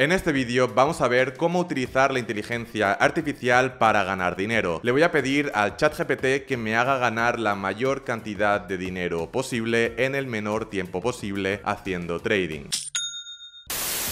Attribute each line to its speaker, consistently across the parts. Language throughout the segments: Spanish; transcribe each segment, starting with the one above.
Speaker 1: En este vídeo vamos a ver cómo utilizar la inteligencia artificial para ganar dinero. Le voy a pedir al ChatGPT que me haga ganar la mayor cantidad de dinero posible en el menor tiempo posible haciendo trading.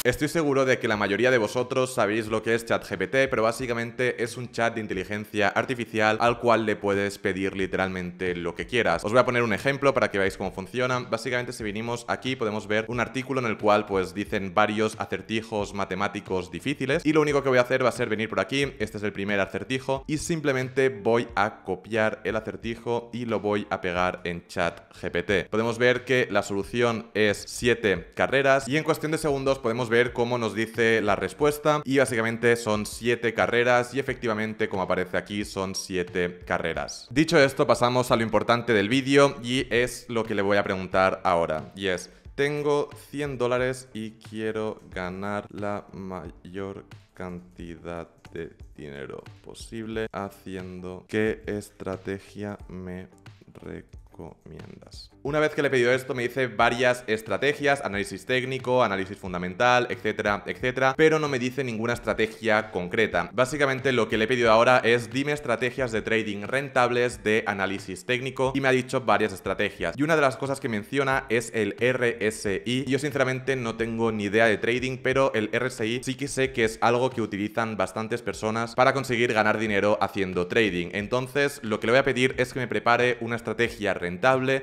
Speaker 1: Estoy seguro de que la mayoría de vosotros sabéis lo que es ChatGPT, pero básicamente es un chat de inteligencia artificial al cual le puedes pedir literalmente lo que quieras. Os voy a poner un ejemplo para que veáis cómo funciona. Básicamente si vinimos aquí podemos ver un artículo en el cual pues dicen varios acertijos matemáticos difíciles y lo único que voy a hacer va a ser venir por aquí, este es el primer acertijo y simplemente voy a copiar el acertijo y lo voy a pegar en ChatGPT. Podemos ver que la solución es 7 carreras y en cuestión de segundos podemos ver cómo nos dice la respuesta y básicamente son 7 carreras y efectivamente como aparece aquí son 7 carreras. Dicho esto pasamos a lo importante del vídeo y es lo que le voy a preguntar ahora y es tengo 100 dólares y quiero ganar la mayor cantidad de dinero posible haciendo qué estrategia me una vez que le he pedido esto, me dice varias estrategias, análisis técnico, análisis fundamental, etcétera, etcétera, pero no me dice ninguna estrategia concreta. Básicamente lo que le he pedido ahora es dime estrategias de trading rentables de análisis técnico y me ha dicho varias estrategias. Y una de las cosas que menciona es el RSI. Yo sinceramente no tengo ni idea de trading, pero el RSI sí que sé que es algo que utilizan bastantes personas para conseguir ganar dinero haciendo trading. Entonces, lo que le voy a pedir es que me prepare una estrategia rentable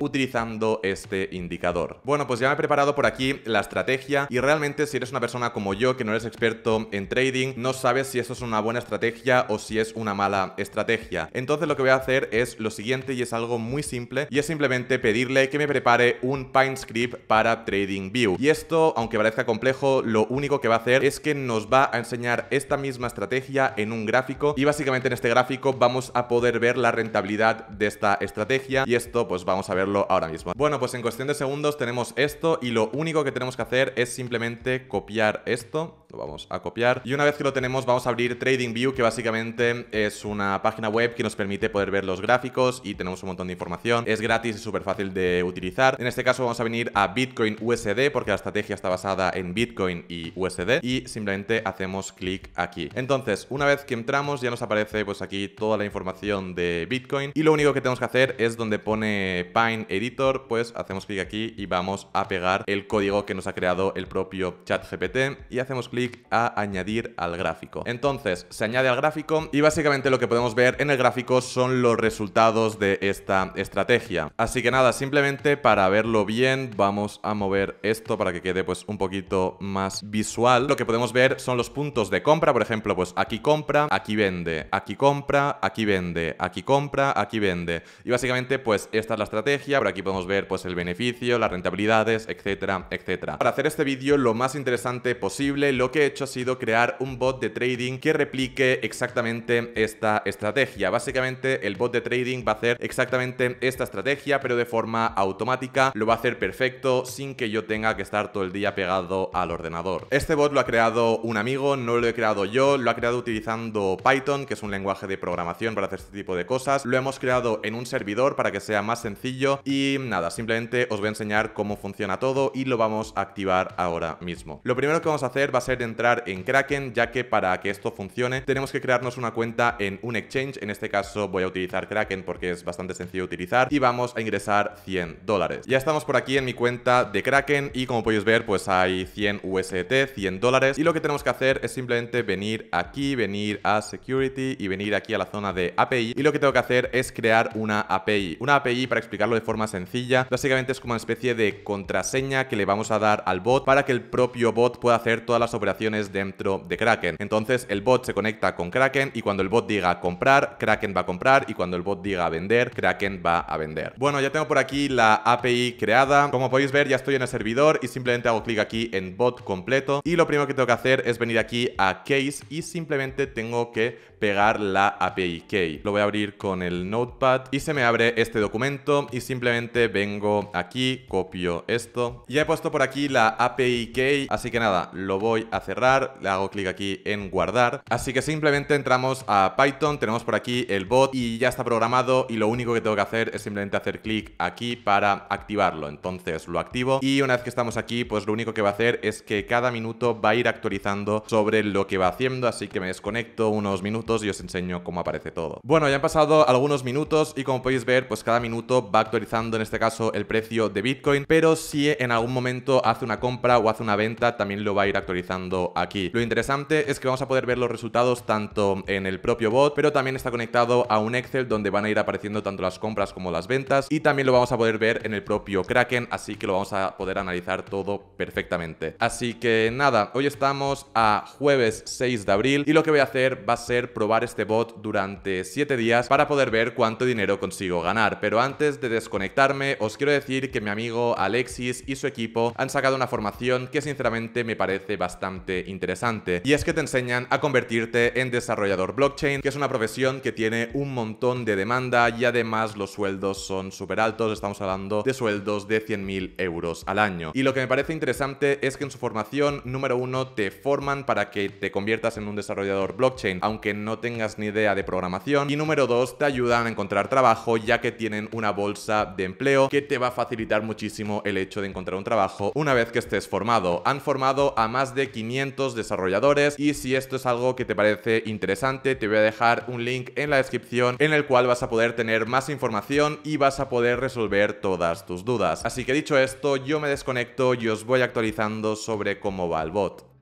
Speaker 1: utilizando este indicador. Bueno, pues ya me he preparado por aquí la estrategia y realmente si eres una persona como yo que no eres experto en trading, no sabes si eso es una buena estrategia o si es una mala estrategia. Entonces lo que voy a hacer es lo siguiente y es algo muy simple y es simplemente pedirle que me prepare un Pine Script para view Y esto, aunque parezca complejo, lo único que va a hacer es que nos va a enseñar esta misma estrategia en un gráfico y básicamente en este gráfico vamos a poder ver la rentabilidad de esta estrategia y esto pues pues vamos a verlo ahora mismo. Bueno, pues en cuestión de segundos tenemos esto y lo único que tenemos que hacer es simplemente copiar esto. Lo vamos a copiar. Y una vez que lo tenemos, vamos a abrir TradingView, que básicamente es una página web que nos permite poder ver los gráficos y tenemos un montón de información. Es gratis y súper fácil de utilizar. En este caso vamos a venir a Bitcoin USD porque la estrategia está basada en Bitcoin y USD y simplemente hacemos clic aquí. Entonces, una vez que entramos ya nos aparece pues aquí toda la información de Bitcoin y lo único que tenemos que hacer es donde pone eh, Pine Editor, pues hacemos clic aquí y vamos a pegar el código que nos ha creado el propio ChatGPT y hacemos clic a añadir al gráfico. Entonces, se añade al gráfico y básicamente lo que podemos ver en el gráfico son los resultados de esta estrategia. Así que nada, simplemente para verlo bien vamos a mover esto para que quede pues un poquito más visual. Lo que podemos ver son los puntos de compra, por ejemplo, pues aquí compra, aquí vende, aquí compra, aquí vende, aquí compra, aquí vende. Y básicamente pues esta la estrategia, por aquí podemos ver pues el beneficio, las rentabilidades, etcétera, etcétera. Para hacer este vídeo lo más interesante posible, lo que he hecho ha sido crear un bot de trading que replique exactamente esta estrategia. Básicamente el bot de trading va a hacer exactamente esta estrategia, pero de forma automática, lo va a hacer perfecto sin que yo tenga que estar todo el día pegado al ordenador. Este bot lo ha creado un amigo, no lo he creado yo, lo ha creado utilizando Python, que es un lenguaje de programación para hacer este tipo de cosas. Lo hemos creado en un servidor para que sea más sencillo y nada, simplemente os voy a enseñar cómo funciona todo y lo vamos a activar ahora mismo. Lo primero que vamos a hacer va a ser entrar en Kraken, ya que para que esto funcione tenemos que crearnos una cuenta en un exchange, en este caso voy a utilizar Kraken porque es bastante sencillo de utilizar y vamos a ingresar 100 dólares. Ya estamos por aquí en mi cuenta de Kraken y como podéis ver pues hay 100 UST, 100 dólares y lo que tenemos que hacer es simplemente venir aquí, venir a Security y venir aquí a la zona de API y lo que tengo que hacer es crear una API. Una API para explicarlo de forma sencilla. Básicamente es como una especie de contraseña que le vamos a dar al bot para que el propio bot pueda hacer todas las operaciones dentro de Kraken. Entonces el bot se conecta con Kraken y cuando el bot diga comprar, Kraken va a comprar y cuando el bot diga vender, Kraken va a vender. Bueno, ya tengo por aquí la API creada. Como podéis ver, ya estoy en el servidor y simplemente hago clic aquí en bot completo y lo primero que tengo que hacer es venir aquí a case y simplemente tengo que pegar la API key. Lo voy a abrir con el notepad y se me abre este documento y simplemente vengo aquí, copio esto. Ya he puesto por aquí la API key, así que nada, lo voy a cerrar, le hago clic aquí en guardar. Así que simplemente entramos a Python, tenemos por aquí el bot y ya está programado y lo único que tengo que hacer es simplemente hacer clic aquí para activarlo. Entonces lo activo y una vez que estamos aquí, pues lo único que va a hacer es que cada minuto va a ir actualizando sobre lo que va haciendo, así que me desconecto unos minutos y os enseño cómo aparece todo. Bueno, ya han pasado algunos minutos y como podéis ver, pues cada minuto va actualizando en este caso el precio de Bitcoin, pero si en algún momento hace una compra o hace una venta también lo va a ir actualizando aquí. Lo interesante es que vamos a poder ver los resultados tanto en el propio bot, pero también está conectado a un Excel donde van a ir apareciendo tanto las compras como las ventas y también lo vamos a poder ver en el propio Kraken, así que lo vamos a poder analizar todo perfectamente. Así que nada, hoy estamos a jueves 6 de abril y lo que voy a hacer va a ser probar este bot durante 7 días para poder ver cuánto dinero consigo ganar, pero antes antes de desconectarme, os quiero decir que mi amigo Alexis y su equipo han sacado una formación que sinceramente me parece bastante interesante. Y es que te enseñan a convertirte en desarrollador blockchain, que es una profesión que tiene un montón de demanda y además los sueldos son súper altos, estamos hablando de sueldos de 100.000 euros al año. Y lo que me parece interesante es que en su formación, número uno, te forman para que te conviertas en un desarrollador blockchain, aunque no tengas ni idea de programación. Y número dos, te ayudan a encontrar trabajo ya que tienen una bolsa de empleo que te va a facilitar muchísimo el hecho de encontrar un trabajo una vez que estés formado. Han formado a más de 500 desarrolladores y si esto es algo que te parece interesante, te voy a dejar un link en la descripción en el cual vas a poder tener más información y vas a poder resolver todas tus dudas. Así que dicho esto, yo me desconecto y os voy actualizando sobre cómo va el bot.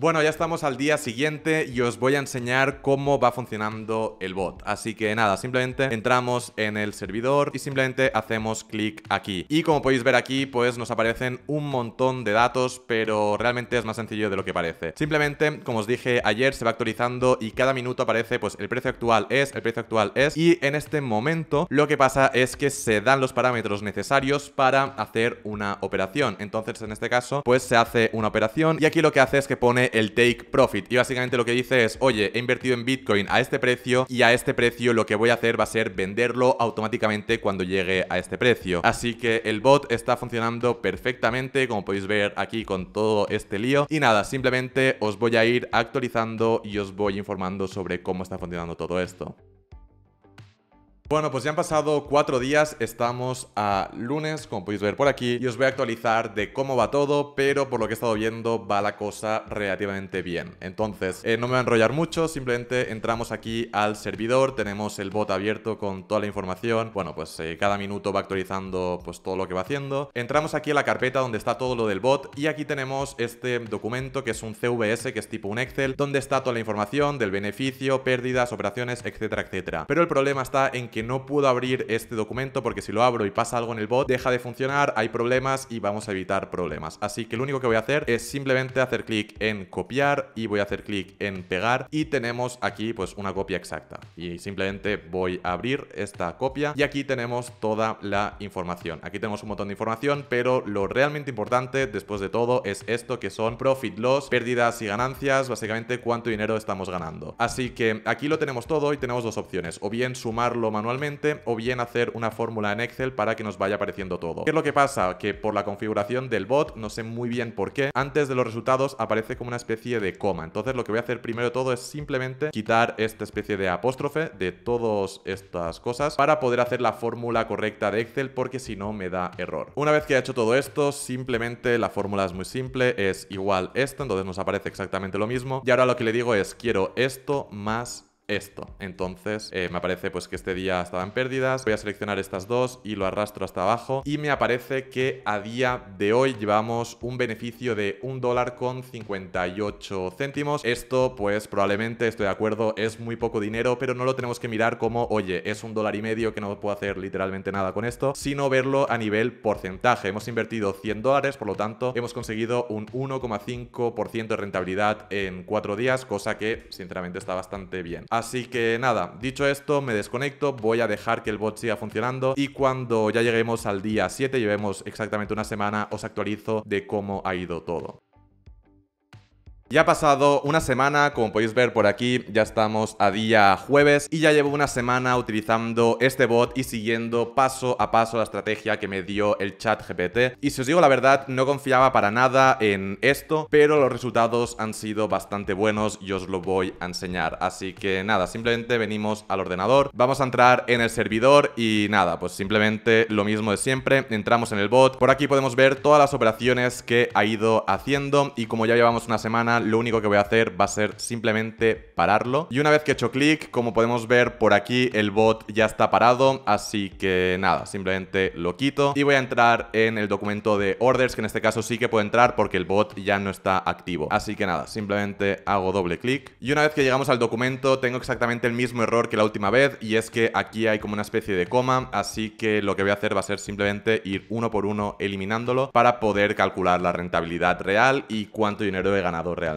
Speaker 1: Bueno, ya estamos al día siguiente y os voy a enseñar cómo va funcionando el bot. Así que nada, simplemente entramos en el servidor y simplemente hacemos clic aquí. Y como podéis ver aquí, pues nos aparecen un montón de datos, pero realmente es más sencillo de lo que parece. Simplemente, como os dije ayer, se va actualizando y cada minuto aparece pues el precio actual es, el precio actual es. Y en este momento lo que pasa es que se dan los parámetros necesarios para hacer una operación. Entonces, en este caso, pues se hace una operación y aquí lo que hace es que pone el take profit. Y básicamente lo que dice es, oye, he invertido en Bitcoin a este precio y a este precio lo que voy a hacer va a ser venderlo automáticamente cuando llegue a este precio. Así que el bot está funcionando perfectamente, como podéis ver aquí con todo este lío. Y nada, simplemente os voy a ir actualizando y os voy informando sobre cómo está funcionando todo esto. Bueno, pues ya han pasado cuatro días, estamos a lunes, como podéis ver por aquí, y os voy a actualizar de cómo va todo, pero por lo que he estado viendo va la cosa relativamente bien. Entonces, eh, no me voy a enrollar mucho, simplemente entramos aquí al servidor, tenemos el bot abierto con toda la información, bueno, pues eh, cada minuto va actualizando pues todo lo que va haciendo. Entramos aquí a la carpeta donde está todo lo del bot y aquí tenemos este documento que es un CVS, que es tipo un Excel, donde está toda la información del beneficio, pérdidas, operaciones, etcétera, etcétera. Pero el problema está en que no puedo abrir este documento porque si lo abro y pasa algo en el bot, deja de funcionar, hay problemas y vamos a evitar problemas. Así que lo único que voy a hacer es simplemente hacer clic en copiar y voy a hacer clic en pegar y tenemos aquí pues una copia exacta. Y simplemente voy a abrir esta copia y aquí tenemos toda la información. Aquí tenemos un montón de información, pero lo realmente importante después de todo es esto que son profit loss, pérdidas y ganancias, básicamente cuánto dinero estamos ganando. Así que aquí lo tenemos todo y tenemos dos opciones, o bien sumarlo manualmente o bien hacer una fórmula en Excel para que nos vaya apareciendo todo. ¿Qué es lo que pasa? Que por la configuración del bot, no sé muy bien por qué, antes de los resultados aparece como una especie de coma. Entonces lo que voy a hacer primero de todo es simplemente quitar esta especie de apóstrofe de todas estas cosas para poder hacer la fórmula correcta de Excel porque si no me da error. Una vez que he hecho todo esto, simplemente la fórmula es muy simple, es igual esto, entonces nos aparece exactamente lo mismo. Y ahora lo que le digo es quiero esto más esto. Entonces eh, me aparece pues que este día estaba en pérdidas, voy a seleccionar estas dos y lo arrastro hasta abajo y me aparece que a día de hoy llevamos un beneficio de un dólar con 58 céntimos. Esto pues probablemente, estoy de acuerdo, es muy poco dinero, pero no lo tenemos que mirar como, oye, es un dólar y medio que no puedo hacer literalmente nada con esto, sino verlo a nivel porcentaje. Hemos invertido 100 dólares, por lo tanto hemos conseguido un 1,5% de rentabilidad en cuatro días, cosa que sinceramente está bastante bien. Así que nada, dicho esto, me desconecto, voy a dejar que el bot siga funcionando y cuando ya lleguemos al día 7, llevemos exactamente una semana, os actualizo de cómo ha ido todo. Ya ha pasado una semana, como podéis ver por aquí, ya estamos a día jueves y ya llevo una semana utilizando este bot y siguiendo paso a paso la estrategia que me dio el chat GPT. Y si os digo la verdad, no confiaba para nada en esto, pero los resultados han sido bastante buenos y os lo voy a enseñar. Así que nada, simplemente venimos al ordenador, vamos a entrar en el servidor y nada, pues simplemente lo mismo de siempre, entramos en el bot. Por aquí podemos ver todas las operaciones que ha ido haciendo y como ya llevamos una semana, lo único que voy a hacer va a ser simplemente pararlo. Y una vez que he hecho clic, como podemos ver por aquí, el bot ya está parado, así que nada, simplemente lo quito y voy a entrar en el documento de orders, que en este caso sí que puedo entrar porque el bot ya no está activo. Así que nada, simplemente hago doble clic. Y una vez que llegamos al documento, tengo exactamente el mismo error que la última vez y es que aquí hay como una especie de coma, así que lo que voy a hacer va a ser simplemente ir uno por uno eliminándolo para poder calcular la rentabilidad real y cuánto dinero he ganado real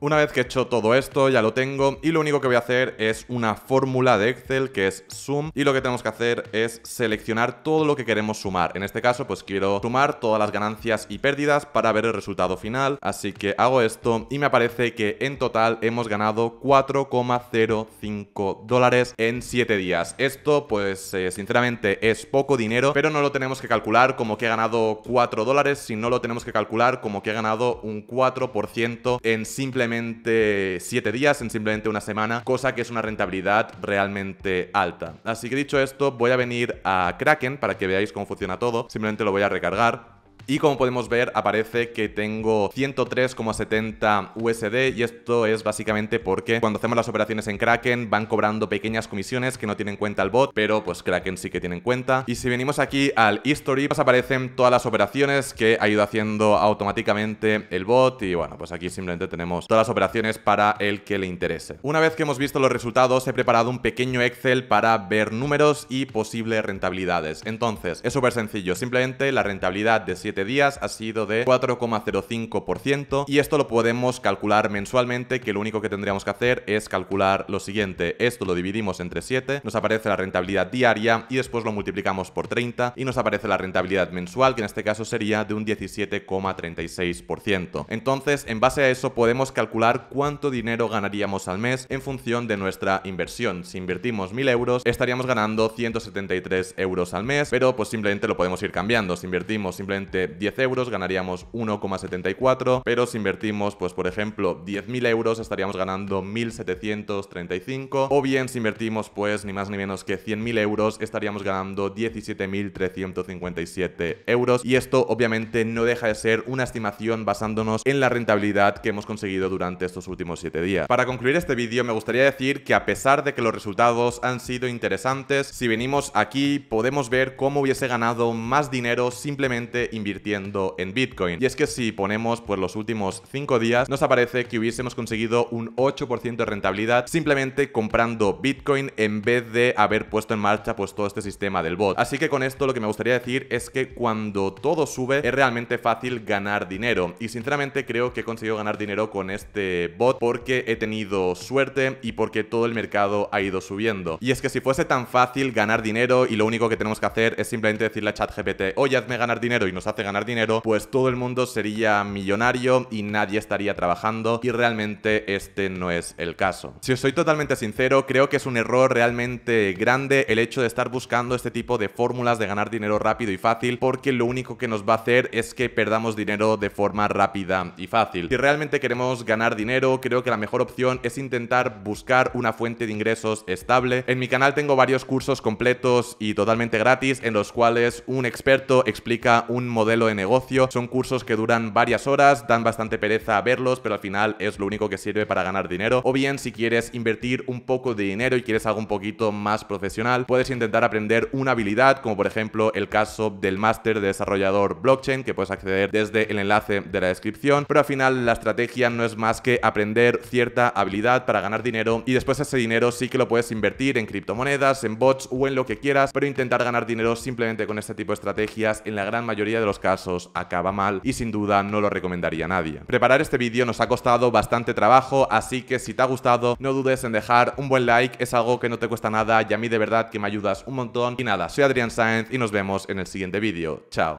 Speaker 1: una vez que he hecho todo esto, ya lo tengo y lo único que voy a hacer es una fórmula de Excel que es sum y lo que tenemos que hacer es seleccionar todo lo que queremos sumar. En este caso, pues quiero sumar todas las ganancias y pérdidas para ver el resultado final, así que hago esto y me aparece que en total hemos ganado 4,05 dólares en 7 días. Esto, pues eh, sinceramente es poco dinero, pero no lo tenemos que calcular como que he ganado 4 dólares, sino lo tenemos que calcular como que he ganado un 4% en simplemente 7 días, en simplemente una semana, cosa que es una rentabilidad realmente alta. Así que dicho esto, voy a venir a Kraken para que veáis cómo funciona todo. Simplemente lo voy a recargar y como podemos ver, aparece que tengo 103,70 USD y esto es básicamente porque cuando hacemos las operaciones en Kraken van cobrando pequeñas comisiones que no tienen cuenta el bot, pero pues Kraken sí que tienen cuenta. Y si venimos aquí al history, pues aparecen todas las operaciones que ha ido haciendo automáticamente el bot y bueno, pues aquí simplemente tenemos todas las operaciones para el que le interese. Una vez que hemos visto los resultados, he preparado un pequeño Excel para ver números y posibles rentabilidades. Entonces, es súper sencillo, simplemente la rentabilidad de 7 días ha sido de 4,05% y esto lo podemos calcular mensualmente que lo único que tendríamos que hacer es calcular lo siguiente, esto lo dividimos entre 7, nos aparece la rentabilidad diaria y después lo multiplicamos por 30 y nos aparece la rentabilidad mensual que en este caso sería de un 17,36%. Entonces en base a eso podemos calcular cuánto dinero ganaríamos al mes en función de nuestra inversión. Si invertimos 1000 euros estaríamos ganando 173 euros al mes, pero pues simplemente lo podemos ir cambiando. Si invertimos simplemente 10 euros ganaríamos 1,74, pero si invertimos, pues por ejemplo, 10.000 euros estaríamos ganando 1.735, o bien si invertimos pues ni más ni menos que 100.000 euros estaríamos ganando 17.357 euros, y esto obviamente no deja de ser una estimación basándonos en la rentabilidad que hemos conseguido durante estos últimos 7 días. Para concluir este vídeo me gustaría decir que a pesar de que los resultados han sido interesantes, si venimos aquí podemos ver cómo hubiese ganado más dinero simplemente invirtiendo invirtiendo en Bitcoin. Y es que si ponemos pues los últimos 5 días, nos aparece que hubiésemos conseguido un 8% de rentabilidad simplemente comprando Bitcoin en vez de haber puesto en marcha pues todo este sistema del bot. Así que con esto lo que me gustaría decir es que cuando todo sube es realmente fácil ganar dinero y sinceramente creo que he conseguido ganar dinero con este bot porque he tenido suerte y porque todo el mercado ha ido subiendo. Y es que si fuese tan fácil ganar dinero y lo único que tenemos que hacer es simplemente decirle a ChatGPT, oye, hazme ganar dinero y nos hace ganar dinero, pues todo el mundo sería millonario y nadie estaría trabajando y realmente este no es el caso. Si os soy totalmente sincero, creo que es un error realmente grande el hecho de estar buscando este tipo de fórmulas de ganar dinero rápido y fácil porque lo único que nos va a hacer es que perdamos dinero de forma rápida y fácil. Si realmente queremos ganar dinero, creo que la mejor opción es intentar buscar una fuente de ingresos estable. En mi canal tengo varios cursos completos y totalmente gratis en los cuales un experto explica un modelo de negocio. Son cursos que duran varias horas, dan bastante pereza a verlos, pero al final es lo único que sirve para ganar dinero. O bien, si quieres invertir un poco de dinero y quieres algo un poquito más profesional, puedes intentar aprender una habilidad, como por ejemplo el caso del máster de desarrollador blockchain, que puedes acceder desde el enlace de la descripción. Pero al final, la estrategia no es más que aprender cierta habilidad para ganar dinero y después ese dinero sí que lo puedes invertir en criptomonedas, en bots o en lo que quieras, pero intentar ganar dinero simplemente con este tipo de estrategias en la gran mayoría de los casos acaba mal y sin duda no lo recomendaría a nadie. Preparar este vídeo nos ha costado bastante trabajo, así que si te ha gustado no dudes en dejar un buen like, es algo que no te cuesta nada y a mí de verdad que me ayudas un montón. Y nada, soy Adrián Sáenz y nos vemos en el siguiente vídeo. Chao.